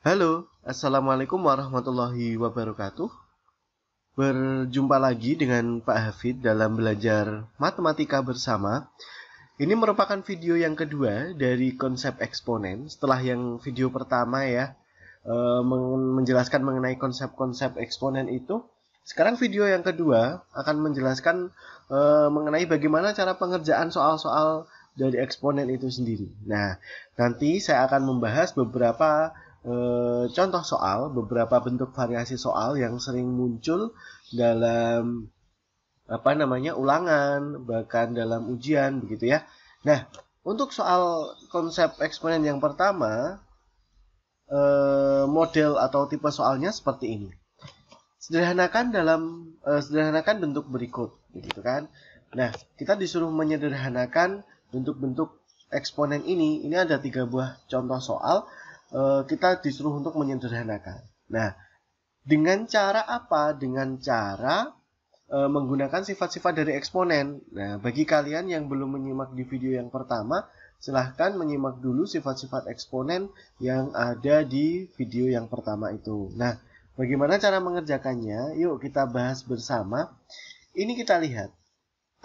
Halo, Assalamualaikum warahmatullahi wabarakatuh. Berjumpa lagi dengan Pak Hafid dalam belajar matematika bersama. Ini merupakan video yang kedua dari konsep eksponen setelah yang video pertama ya eh, menjelaskan mengenai konsep-konsep eksponen itu. Sekarang video yang kedua akan menjelaskan eh, mengenai bagaimana cara pengerjaan soal-soal dari eksponen itu sendiri. Nah, nanti saya akan membahas beberapa e, contoh soal, beberapa bentuk variasi soal yang sering muncul dalam apa namanya ulangan, bahkan dalam ujian begitu ya. Nah, untuk soal konsep eksponen yang pertama, e, model atau tipe soalnya seperti ini. Sederhanakan dalam e, sederhanakan bentuk berikut, begitu kan. Nah, kita disuruh menyederhanakan bentuk-bentuk eksponen ini. Ini ada tiga buah contoh soal Eh, kita disuruh untuk menyederhanakan. Nah, dengan cara apa? Dengan cara e, menggunakan sifat-sifat dari eksponen. Nah, bagi kalian yang belum menyimak di video yang pertama, silahkan menyimak dulu sifat-sifat eksponen yang ada di video yang pertama itu. Nah, bagaimana cara mengerjakannya? Yuk kita bahas bersama. Ini kita lihat.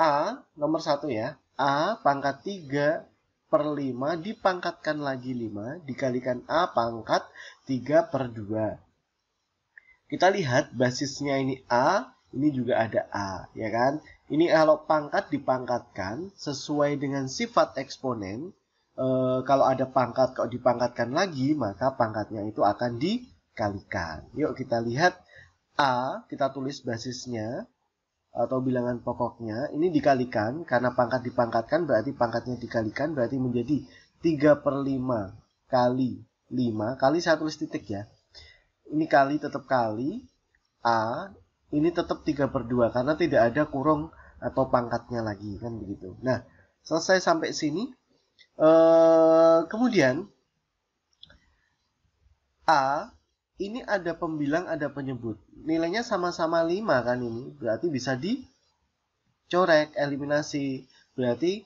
A, nomor satu ya. A pangkat 3 per 5 dipangkatkan lagi 5 dikalikan A pangkat 3 per 2. Kita lihat basisnya ini A, ini juga ada A, ya kan? Ini kalau pangkat dipangkatkan sesuai dengan sifat eksponen, e, kalau ada pangkat kalau dipangkatkan lagi, maka pangkatnya itu akan dikalikan. Yuk kita lihat A, kita tulis basisnya atau bilangan pokoknya ini dikalikan karena pangkat dipangkatkan berarti pangkatnya dikalikan berarti menjadi 3 per 5 kali 5 kali saya tulis titik ya ini kali tetap kali A ini tetap 3 per 2 karena tidak ada kurung atau pangkatnya lagi kan begitu nah selesai sampai sini eh kemudian A ini ada pembilang, ada penyebut. Nilainya sama-sama 5 kan ini. Berarti bisa dicorek, eliminasi. Berarti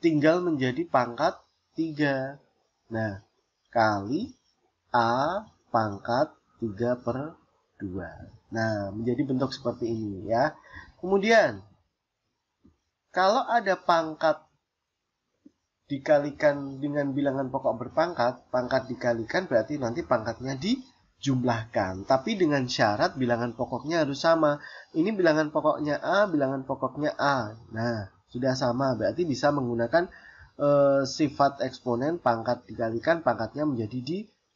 tinggal menjadi pangkat 3. Nah, kali A pangkat 3 per 2. Nah, menjadi bentuk seperti ini ya. Kemudian, kalau ada pangkat dikalikan dengan bilangan pokok berpangkat, pangkat dikalikan berarti nanti pangkatnya di jumlahkan. Tapi dengan syarat bilangan pokoknya harus sama. Ini bilangan pokoknya A, bilangan pokoknya A. Nah, sudah sama. Berarti bisa menggunakan e, sifat eksponen pangkat dikalikan pangkatnya menjadi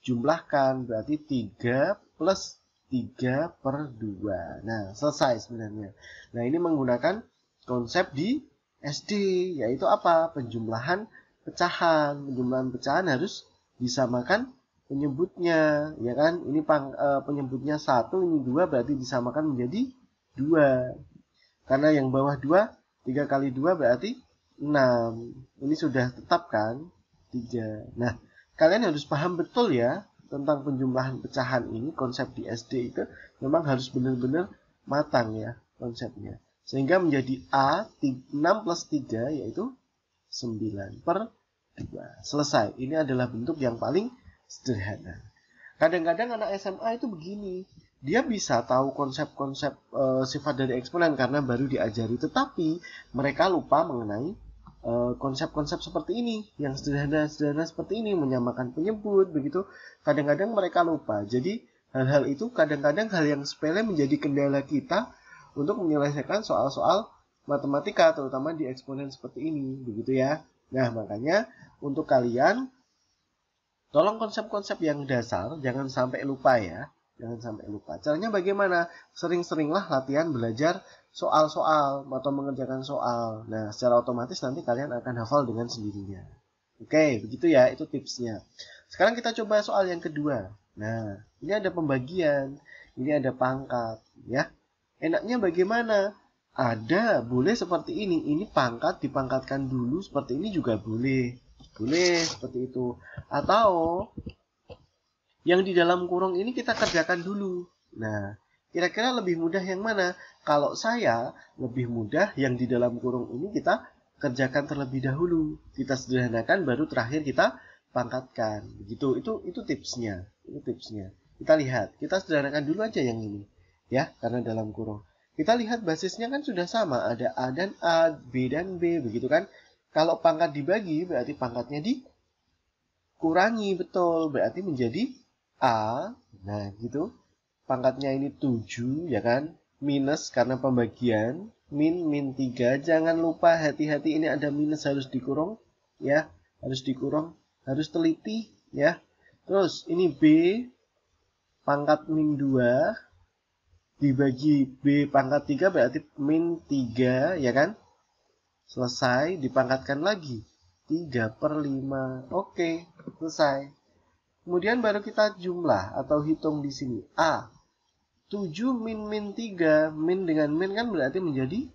dijumlahkan. Berarti 3 plus 3 per 2. Nah, selesai sebenarnya. Nah, ini menggunakan konsep di SD, yaitu apa? Penjumlahan pecahan. Penjumlahan pecahan harus disamakan penyebutnya ya kan ini pang, e, penyebutnya satu ini dua berarti disamakan menjadi dua karena yang bawah dua tiga kali dua berarti enam ini sudah tetap kan tiga nah kalian harus paham betul ya tentang penjumlahan pecahan ini konsep di SD itu memang harus benar-benar matang ya konsepnya sehingga menjadi A enam plus tiga yaitu sembilan per 2 selesai ini adalah bentuk yang paling sederhana. Kadang-kadang anak SMA itu begini, dia bisa tahu konsep-konsep e, sifat dari eksponen karena baru diajari, tetapi mereka lupa mengenai eh, konsep-konsep seperti ini yang sederhana-sederhana seperti ini menyamakan penyebut begitu kadang-kadang mereka lupa jadi hal-hal itu kadang-kadang hal yang sepele menjadi kendala kita untuk menyelesaikan soal-soal matematika terutama di eksponen seperti ini begitu ya nah makanya untuk kalian Tolong konsep-konsep yang dasar jangan sampai lupa ya. Jangan sampai lupa. Caranya bagaimana? Sering-seringlah latihan belajar soal-soal atau mengerjakan soal. Nah, secara otomatis nanti kalian akan hafal dengan sendirinya. Oke, begitu ya. Itu tipsnya. Sekarang kita coba soal yang kedua. Nah, ini ada pembagian, ini ada pangkat, ya. Enaknya bagaimana? Ada, boleh seperti ini. Ini pangkat dipangkatkan dulu seperti ini juga boleh. Boleh seperti itu. Atau yang di dalam kurung ini kita kerjakan dulu. Nah, kira-kira lebih mudah yang mana? Kalau saya lebih mudah yang di dalam kurung ini kita kerjakan terlebih dahulu. Kita sederhanakan baru terakhir kita pangkatkan. Begitu. Itu itu tipsnya. Itu tipsnya. Kita lihat, kita sederhanakan dulu aja yang ini. Ya, karena dalam kurung. Kita lihat basisnya kan sudah sama, ada A dan A, B dan B, begitu kan? Kalau pangkat dibagi berarti pangkatnya dikurangi, betul. Berarti menjadi A. Nah, gitu. Pangkatnya ini 7, ya kan? Minus karena pembagian. Min, min 3. Jangan lupa hati-hati ini ada minus harus dikurung. Ya, harus dikurung. Harus teliti, ya. Terus, ini B. Pangkat min 2. Dibagi B pangkat 3 berarti min 3, ya kan? Selesai, dipangkatkan lagi. 3 per 5. Oke, selesai. Kemudian baru kita jumlah atau hitung di sini. A. 7 min min 3. Min dengan min kan berarti menjadi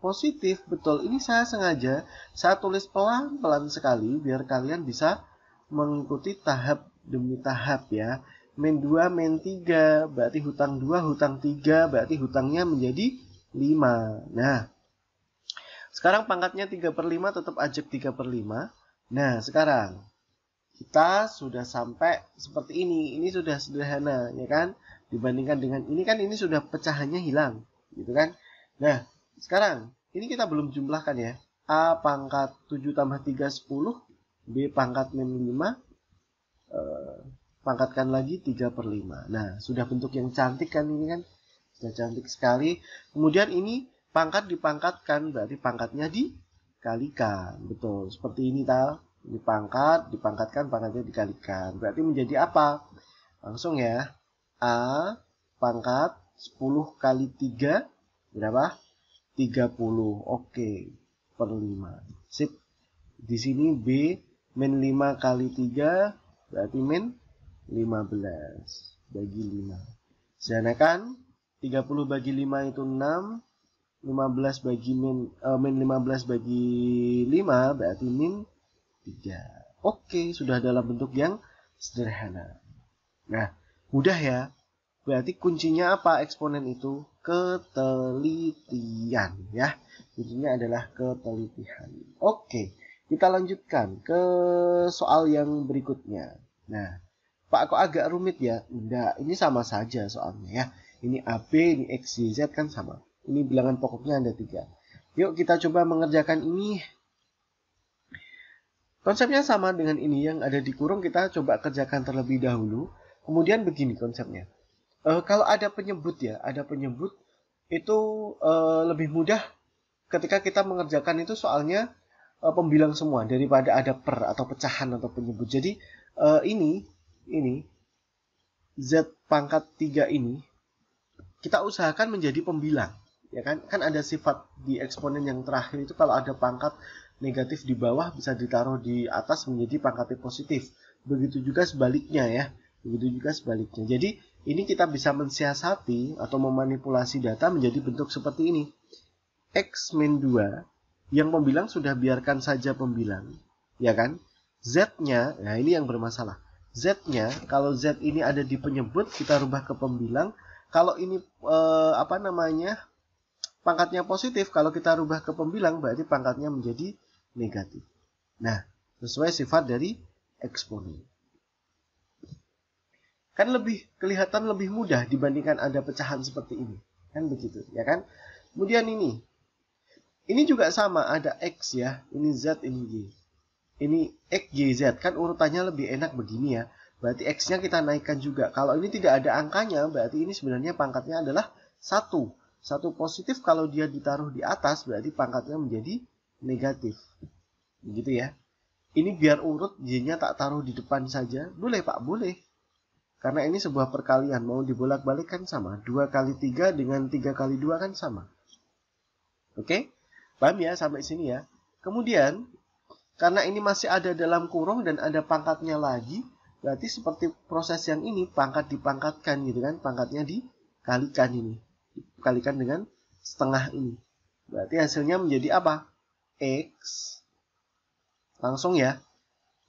positif. Betul, ini saya sengaja. Saya tulis pelan-pelan sekali biar kalian bisa mengikuti tahap demi tahap ya. Min 2, min 3. Berarti hutang 2, hutang 3. Berarti hutangnya menjadi 5. Nah, sekarang pangkatnya 3 per 5 tetap ajak 3 per 5. Nah, sekarang kita sudah sampai seperti ini. Ini sudah sederhana, ya kan? Dibandingkan dengan ini kan ini sudah pecahannya hilang, gitu kan? Nah, sekarang ini kita belum jumlahkan ya. A pangkat 7 tambah 3, 10. B pangkat 6, 5. Uh, pangkatkan lagi 3 per 5. Nah, sudah bentuk yang cantik kan ini kan? Sudah cantik sekali. Kemudian ini pangkat dipangkatkan berarti pangkatnya dikalikan. Betul, seperti ini tal. Dipangkat, dipangkatkan, pangkatnya dikalikan. Berarti menjadi apa? Langsung ya. A pangkat 10 kali 3 berapa? 30. Oke, per 5. Sip. Di sini B min 5 kali 3 berarti min 15 bagi 5. Sedangkan 30 bagi 5 itu 6, 15 bagi min, uh, min 15 bagi 5 berarti min 3. Oke, sudah dalam bentuk yang sederhana. Nah, mudah ya. Berarti kuncinya apa eksponen itu? Ketelitian ya. Kuncinya adalah ketelitian. Oke, kita lanjutkan ke soal yang berikutnya. Nah, Pak kok agak rumit ya? Enggak, ini sama saja soalnya ya. Ini AB, ini X, Y, Z kan sama. Ini bilangan pokoknya ada tiga. Yuk kita coba mengerjakan ini. Konsepnya sama dengan ini yang ada di kurung kita coba kerjakan terlebih dahulu. Kemudian begini konsepnya. E, kalau ada penyebut ya, ada penyebut itu e, lebih mudah ketika kita mengerjakan itu soalnya e, pembilang semua daripada ada per atau pecahan atau penyebut. Jadi e, ini ini Z pangkat 3 ini kita usahakan menjadi pembilang ya kan kan ada sifat di eksponen yang terakhir itu kalau ada pangkat negatif di bawah bisa ditaruh di atas menjadi pangkat positif begitu juga sebaliknya ya begitu juga sebaliknya jadi ini kita bisa mensiasati atau memanipulasi data menjadi bentuk seperti ini X min 2 yang pembilang sudah biarkan saja pembilang ya kan Z nya nah ini yang bermasalah Z nya kalau Z ini ada di penyebut kita rubah ke pembilang kalau ini eh, apa namanya pangkatnya positif, kalau kita rubah ke pembilang berarti pangkatnya menjadi negatif. Nah, sesuai sifat dari eksponen. Kan lebih kelihatan lebih mudah dibandingkan ada pecahan seperti ini. Kan begitu, ya kan? Kemudian ini. Ini juga sama, ada X ya. Ini Z, ini Y. Ini X, Y, Z. Kan urutannya lebih enak begini ya. Berarti X-nya kita naikkan juga. Kalau ini tidak ada angkanya, berarti ini sebenarnya pangkatnya adalah satu satu positif kalau dia ditaruh di atas berarti pangkatnya menjadi negatif. Begitu ya. Ini biar urut jenya tak taruh di depan saja. Boleh Pak, boleh. Karena ini sebuah perkalian, mau dibolak-balik kan sama. dua kali tiga dengan tiga kali dua kan sama. Oke? Okay? Paham ya sampai sini ya? Kemudian, karena ini masih ada dalam kurung dan ada pangkatnya lagi, berarti seperti proses yang ini, pangkat dipangkatkan gitu kan, pangkatnya dikalikan ini dikalikan dengan setengah ini. Berarti hasilnya menjadi apa? X langsung ya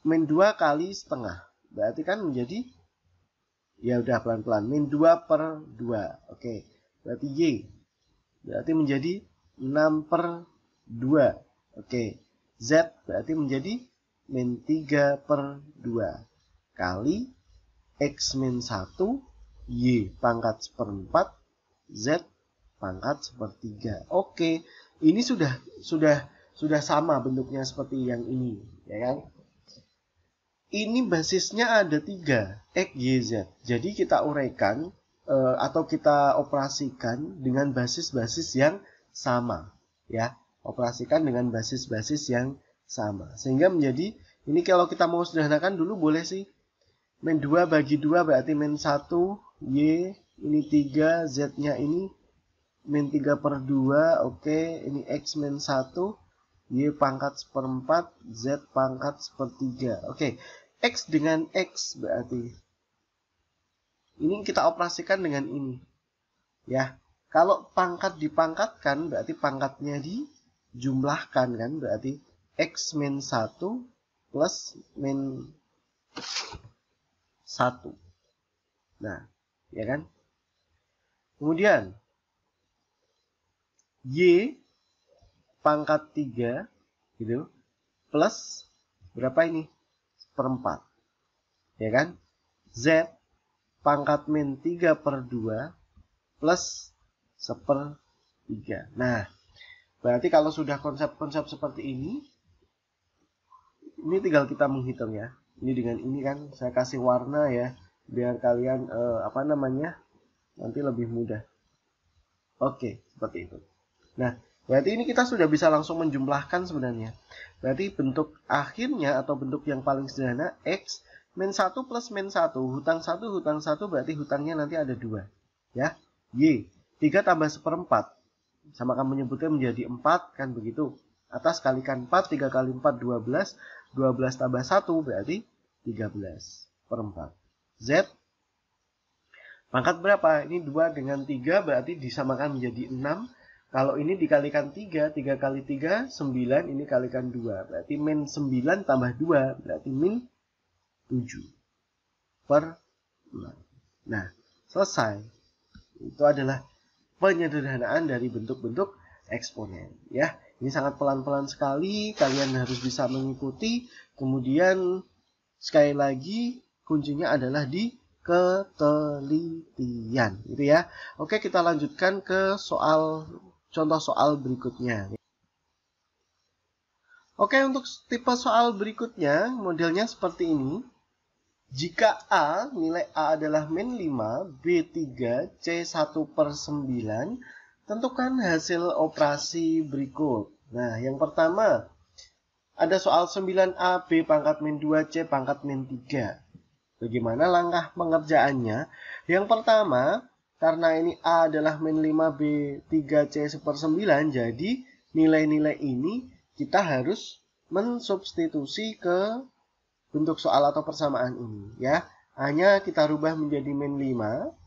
min 2 kali setengah. Berarti kan menjadi ya udah pelan-pelan min 2 per 2. Oke. Berarti Y. Berarti menjadi 6 per 2. Oke. Z berarti menjadi min 3 per 2 kali X min 1 Y pangkat seperempat Z pangkat sepertiga. Oke, ini sudah sudah sudah sama bentuknya seperti yang ini, ya kan? Ini basisnya ada tiga, X, Y, Z. Jadi kita uraikan eh, atau kita operasikan dengan basis-basis yang sama, ya. Operasikan dengan basis-basis yang sama. Sehingga menjadi, ini kalau kita mau sederhanakan dulu boleh sih. Min 2 bagi 2 berarti min 1, Y ini 3 z nya ini min 3 per 2 oke okay. ini x min 1 y pangkat seperempat z pangkat sepertiga oke okay. x dengan x berarti ini kita operasikan dengan ini ya kalau pangkat dipangkatkan berarti pangkatnya dijumlahkan kan berarti x min 1 plus min 1 nah ya kan Kemudian Y pangkat 3 gitu plus berapa ini? Seperempat. Ya kan? Z pangkat min 3 per 2 plus seper 3. Nah, berarti kalau sudah konsep-konsep seperti ini, ini tinggal kita menghitung ya. Ini dengan ini kan saya kasih warna ya, biar kalian eh, apa namanya nanti lebih mudah. Oke, seperti itu. Nah, berarti ini kita sudah bisa langsung menjumlahkan sebenarnya. Berarti bentuk akhirnya atau bentuk yang paling sederhana X min 1 plus min 1, hutang 1, hutang 1 berarti hutangnya nanti ada 2. Ya, Y, 3 tambah seperempat. Sama kan menyebutnya menjadi 4, kan begitu. Atas kalikan 4, 3 kali 4, 12. 12 tambah 1 berarti 13 per 4. Z, Pangkat berapa? Ini 2 dengan 3 berarti disamakan menjadi 6. Kalau ini dikalikan 3, 3 kali 3, 9. Ini kalikan 2. Berarti min 9 tambah 2. Berarti min 7 per 6. Nah, selesai. Itu adalah penyederhanaan dari bentuk-bentuk eksponen. ya. Ini sangat pelan-pelan sekali. Kalian harus bisa mengikuti. Kemudian, sekali lagi, kuncinya adalah di ketelitian gitu ya. Oke, kita lanjutkan ke soal contoh soal berikutnya. Oke, untuk tipe soal berikutnya modelnya seperti ini. Jika A, nilai A adalah min 5, B3, C1 per 9, tentukan hasil operasi berikut. Nah, yang pertama, ada soal 9A, B pangkat min 2, C pangkat min 3. Bagaimana langkah pengerjaannya? Yang pertama, karena ini A adalah min 5B 3C per 9, jadi nilai-nilai ini kita harus mensubstitusi ke bentuk soal atau persamaan ini. ya. Hanya kita rubah menjadi min 5,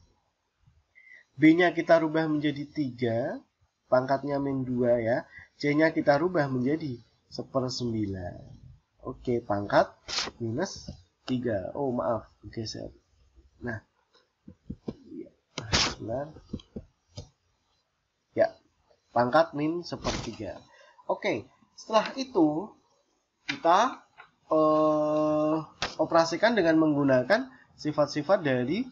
B-nya kita rubah menjadi 3, pangkatnya min 2 ya, C-nya kita rubah menjadi 1 9. Oke, pangkat minus tiga oh maaf geser nah iya. sembilan ya pangkat min sepertiga oke setelah itu kita eh, operasikan dengan menggunakan sifat-sifat dari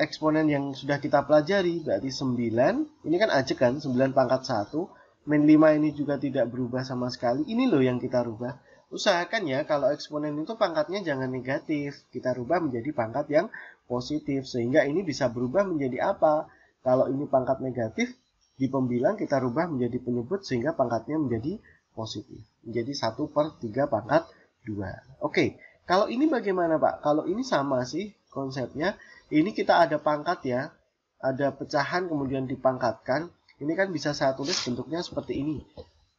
eksponen yang sudah kita pelajari berarti sembilan ini kan aja kan 9 pangkat satu min 5 ini juga tidak berubah sama sekali ini loh yang kita rubah usahakan ya kalau eksponen itu pangkatnya jangan negatif. Kita rubah menjadi pangkat yang positif. Sehingga ini bisa berubah menjadi apa? Kalau ini pangkat negatif, di pembilang kita rubah menjadi penyebut sehingga pangkatnya menjadi positif. Menjadi 1 per 3 pangkat 2. Oke, kalau ini bagaimana Pak? Kalau ini sama sih konsepnya. Ini kita ada pangkat ya. Ada pecahan kemudian dipangkatkan. Ini kan bisa saya tulis bentuknya seperti ini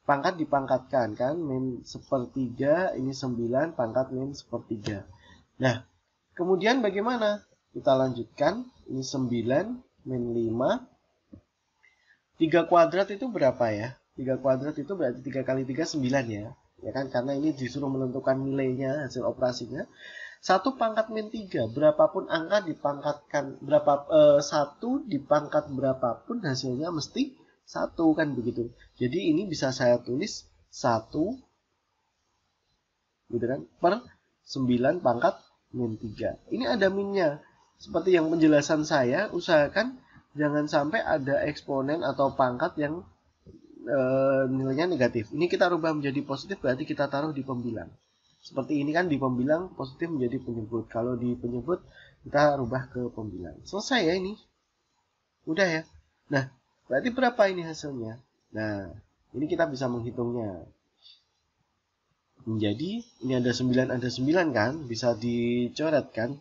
pangkat dipangkatkan kan min sepertiga ini 9 pangkat min sepertiga nah kemudian bagaimana kita lanjutkan ini 9 min 5 3 kuadrat itu berapa ya 3 kuadrat itu berarti 3 kali 3 9 ya ya kan karena ini disuruh menentukan nilainya hasil operasinya satu pangkat min tiga berapapun angka dipangkatkan berapa eh, satu dipangkat berapapun hasilnya mesti satu kan begitu. Jadi ini bisa saya tulis satu gitu kan per 9 pangkat min 3. Ini ada minnya. Seperti yang penjelasan saya, usahakan jangan sampai ada eksponen atau pangkat yang e, nilainya negatif. Ini kita rubah menjadi positif berarti kita taruh di pembilang. Seperti ini kan di pembilang positif menjadi penyebut. Kalau di penyebut kita rubah ke pembilang. Selesai ya ini. Udah ya. Nah, Berarti berapa ini hasilnya? Nah, ini kita bisa menghitungnya. Menjadi, ini ada 9, ada 9 kan? Bisa dicoret kan?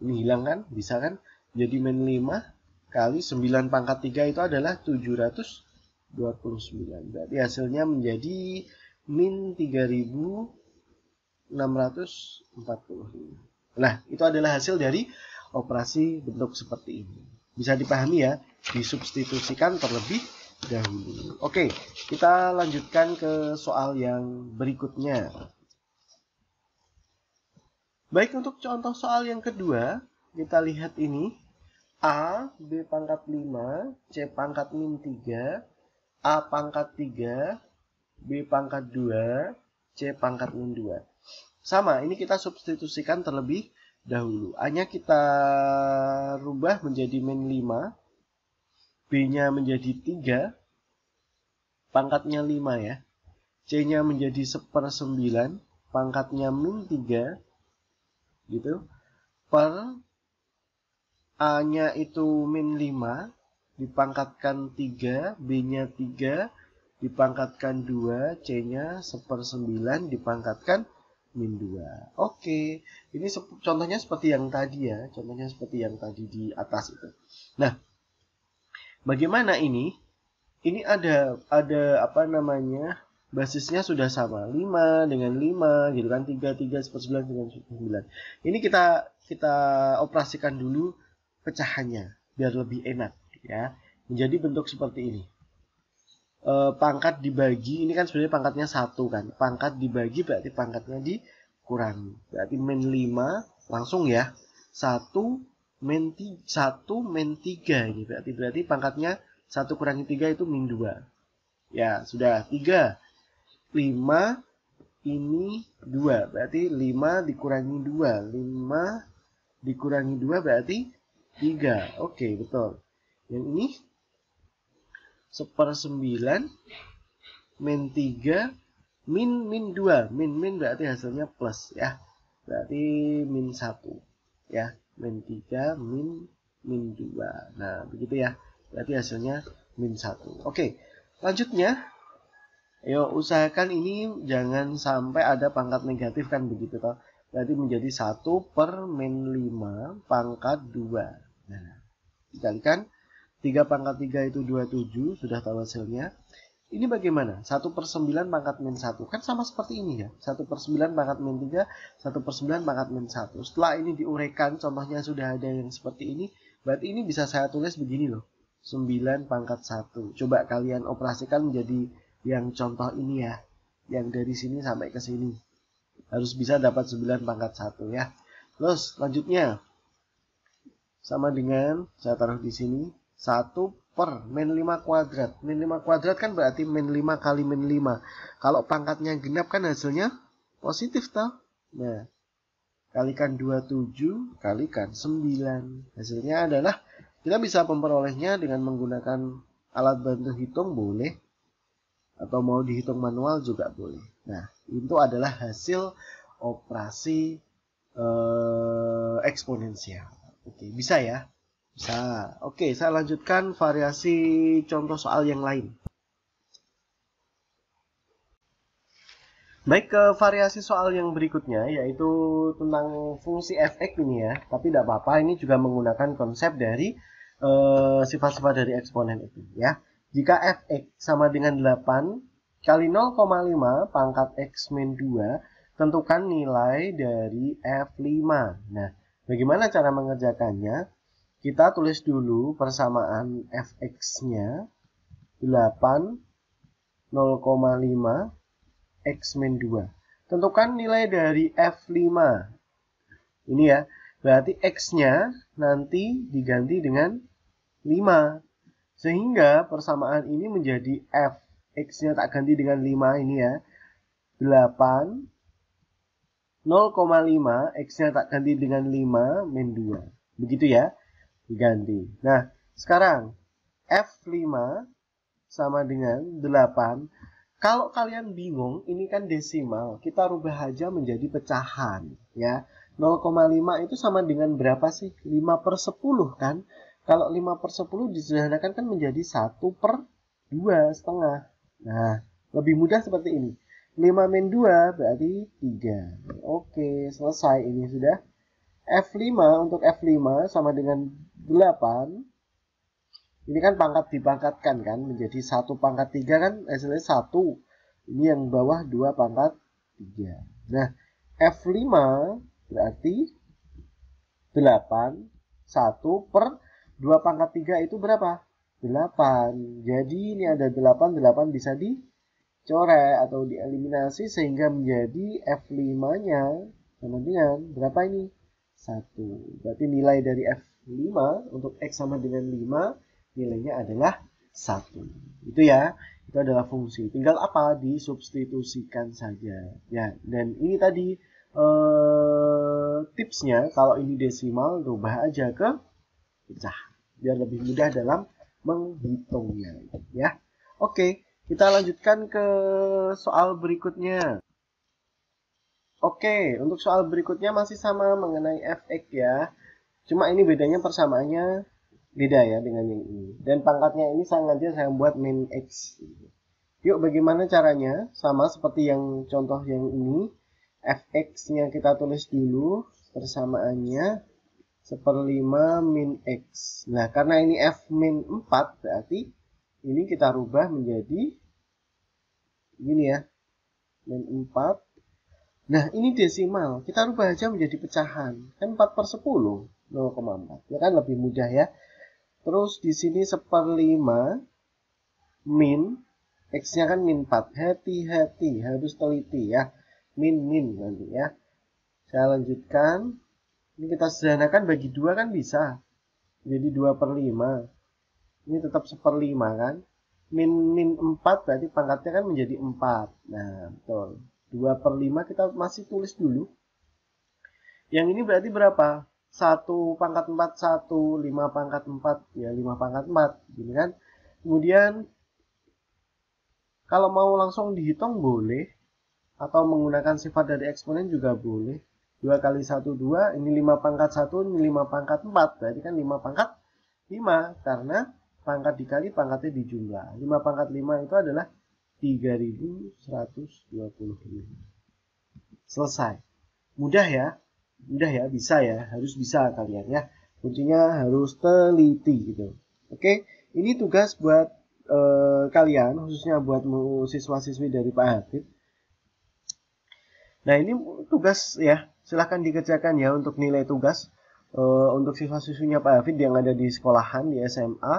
Ini hilang kan? Bisa kan? Jadi min 5 kali 9 pangkat 3 itu adalah 729. Berarti hasilnya menjadi min 3645. Nah, itu adalah hasil dari operasi bentuk seperti ini bisa dipahami ya disubstitusikan terlebih dahulu oke kita lanjutkan ke soal yang berikutnya baik untuk contoh soal yang kedua kita lihat ini A, B pangkat 5, C pangkat min 3, A pangkat 3, B pangkat 2, C pangkat min 2. Sama, ini kita substitusikan terlebih dahulu. A-nya kita rubah menjadi min 5. B-nya menjadi 3. Pangkatnya 5 ya. C-nya menjadi 1 per 9. Pangkatnya min 3. Gitu. Per A-nya itu min 5 dipangkatkan 3, B-nya 3, dipangkatkan 2, C-nya 1 per 9, dipangkatkan 3 min 2. Oke, okay. ini contohnya seperti yang tadi ya, contohnya seperti yang tadi di atas itu. Nah, bagaimana ini? Ini ada ada apa namanya? Basisnya sudah sama, 5 dengan 5 gitu kan, 3 3 9 dengan 9. Ini kita kita operasikan dulu pecahannya biar lebih enak ya. Menjadi bentuk seperti ini e, pangkat dibagi ini kan sebenarnya pangkatnya satu kan pangkat dibagi berarti pangkatnya dikurangi berarti min 5 langsung ya Satu min satu min 3 ini berarti berarti pangkatnya satu kurangi tiga itu min 2 ya sudah tiga, lima ini dua berarti lima dikurangi dua. Lima dikurangi dua berarti tiga. oke okay, betul yang ini seper 9 min 3 min min 2 min min berarti hasilnya plus ya berarti min 1 ya min 3 min min 2 nah begitu ya berarti hasilnya min 1 oke lanjutnya ayo usahakan ini jangan sampai ada pangkat negatif kan begitu toh berarti menjadi 1 per min 5 pangkat 2 nah dikalikan 3 pangkat 3 itu 27, sudah tahu hasilnya. Ini bagaimana? 1 per 9 pangkat min 1. Kan sama seperti ini ya. 1 per 9 pangkat min 3, 1 per 9 pangkat min 1. Setelah ini diurekan, contohnya sudah ada yang seperti ini. Berarti ini bisa saya tulis begini loh. 9 pangkat 1. Coba kalian operasikan menjadi yang contoh ini ya. Yang dari sini sampai ke sini. Harus bisa dapat 9 pangkat 1 ya. Terus lanjutnya. Sama dengan, saya taruh di sini 1 per min 5 kuadrat. Min 5 kuadrat kan berarti min 5 kali min 5. Kalau pangkatnya genap kan hasilnya positif tau Nah, kalikan 27, kalikan 9. Hasilnya adalah kita bisa memperolehnya dengan menggunakan alat bantu hitung boleh atau mau dihitung manual juga boleh. Nah, itu adalah hasil operasi eh, eksponensial. Oke, bisa ya? Bisa. Nah, oke, saya lanjutkan variasi contoh soal yang lain. Baik ke variasi soal yang berikutnya yaitu tentang fungsi fx ini ya. Tapi tidak apa-apa ini juga menggunakan konsep dari eh, sifat-sifat uh, dari eksponen itu ya. Jika fx sama dengan 8 kali 0,5 pangkat x min 2 tentukan nilai dari f5. Nah, bagaimana cara mengerjakannya? Kita tulis dulu persamaan fx-nya 8 0,5 X 2. Tentukan nilai dari F5. Ini ya, berarti X-nya nanti diganti dengan 5. Sehingga persamaan ini menjadi F. X-nya tak ganti dengan 5 ini ya. 8, 0,5, X-nya tak ganti dengan 5, min 2. Begitu ya diganti. Nah, sekarang F5 sama dengan 8. Kalau kalian bingung, ini kan desimal. Kita rubah aja menjadi pecahan. ya 0,5 itu sama dengan berapa sih? 5 per 10 kan? Kalau 5 per 10 disederhanakan kan menjadi 1 per 2 setengah. Nah, lebih mudah seperti ini. 5 min 2 berarti 3. Oke, selesai ini sudah. F5 untuk F5 sama dengan 8 ini kan pangkat dipangkatkan kan menjadi satu pangkat 3 kan hasilnya eh, 1 ini yang bawah 2 pangkat 3 nah F5 berarti 8 1 per 2 pangkat 3 itu berapa? 8 jadi ini ada 8 8 bisa dicoret atau dieliminasi sehingga menjadi F5 nya sama dengan berapa ini? 1 berarti nilai dari F 5 5 untuk X sama dengan 5 nilainya adalah 1 itu ya itu adalah fungsi tinggal apa disubstitusikan saja ya dan ini tadi eh, tipsnya kalau ini desimal rubah aja ke pecah biar lebih mudah dalam menghitungnya ya oke kita lanjutkan ke soal berikutnya oke untuk soal berikutnya masih sama mengenai fx ya Cuma ini bedanya persamaannya beda ya dengan yang ini. Dan pangkatnya ini sengaja saya buat min X. Yuk bagaimana caranya? Sama seperti yang contoh yang ini. Fx-nya kita tulis dulu persamaannya seperlima min X. Nah, karena ini F min 4 berarti ini kita rubah menjadi gini ya. Min 4. Nah, ini desimal. Kita rubah aja menjadi pecahan. Kan 4 per 10. 0,4 ya kan lebih mudah ya terus di sini seperlima min x nya kan min 4 hati-hati harus teliti ya min min nanti ya saya lanjutkan ini kita sederhanakan bagi dua kan bisa jadi 2 per 5 ini tetap seperlima kan min min 4 berarti pangkatnya kan menjadi 4 nah betul 2 per 5 kita masih tulis dulu yang ini berarti berapa 1 pangkat 4 1, 5 pangkat 4 ya 5 pangkat 4 gini gitu kan. Kemudian kalau mau langsung dihitung boleh atau menggunakan sifat dari eksponen juga boleh. 2 kali 1 2, ini 5 pangkat 1, ini 5 pangkat 4. Berarti kan 5 pangkat 5 karena pangkat dikali pangkatnya dijumlah. 5 pangkat 5 itu adalah 3125. Selesai. Mudah ya? udah ya bisa ya harus bisa kalian ya kuncinya harus teliti gitu oke ini tugas buat e, kalian khususnya buat siswa-siswi dari Pak Habib nah ini tugas ya silahkan dikerjakan ya untuk nilai tugas e, untuk siswa-siswinya Pak Hafid yang ada di sekolahan di SMA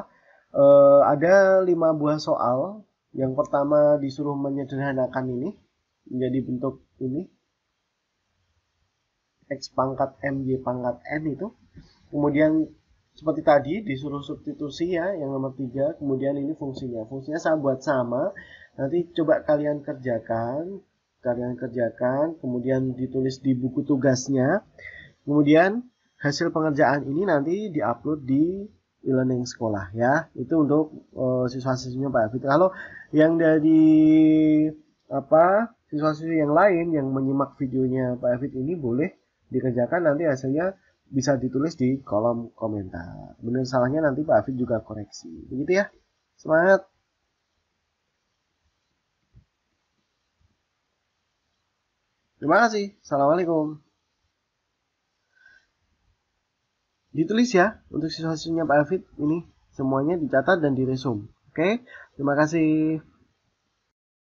e, eh, ada lima buah soal yang pertama disuruh menyederhanakan ini menjadi bentuk ini X pangkat M, Y pangkat N itu. Kemudian seperti tadi disuruh substitusi ya yang nomor tiga kemudian ini fungsinya. Fungsinya saya buat sama, nanti coba kalian kerjakan, kalian kerjakan, kemudian ditulis di buku tugasnya. Kemudian hasil pengerjaan ini nanti diupload di e-learning sekolah ya. Itu untuk uh, siswa-siswinya Pak Fitri. Kalau yang dari apa siswa-siswi yang lain yang menyimak videonya Pak Fit ini boleh dikerjakan nanti hasilnya bisa ditulis di kolom komentar. Benar salahnya nanti Pak Afif juga koreksi. Begitu ya. Semangat. Terima kasih. Assalamualaikum. Ditulis ya untuk siswa siswanya Pak Afif ini semuanya dicatat dan diresum. Oke. Terima kasih.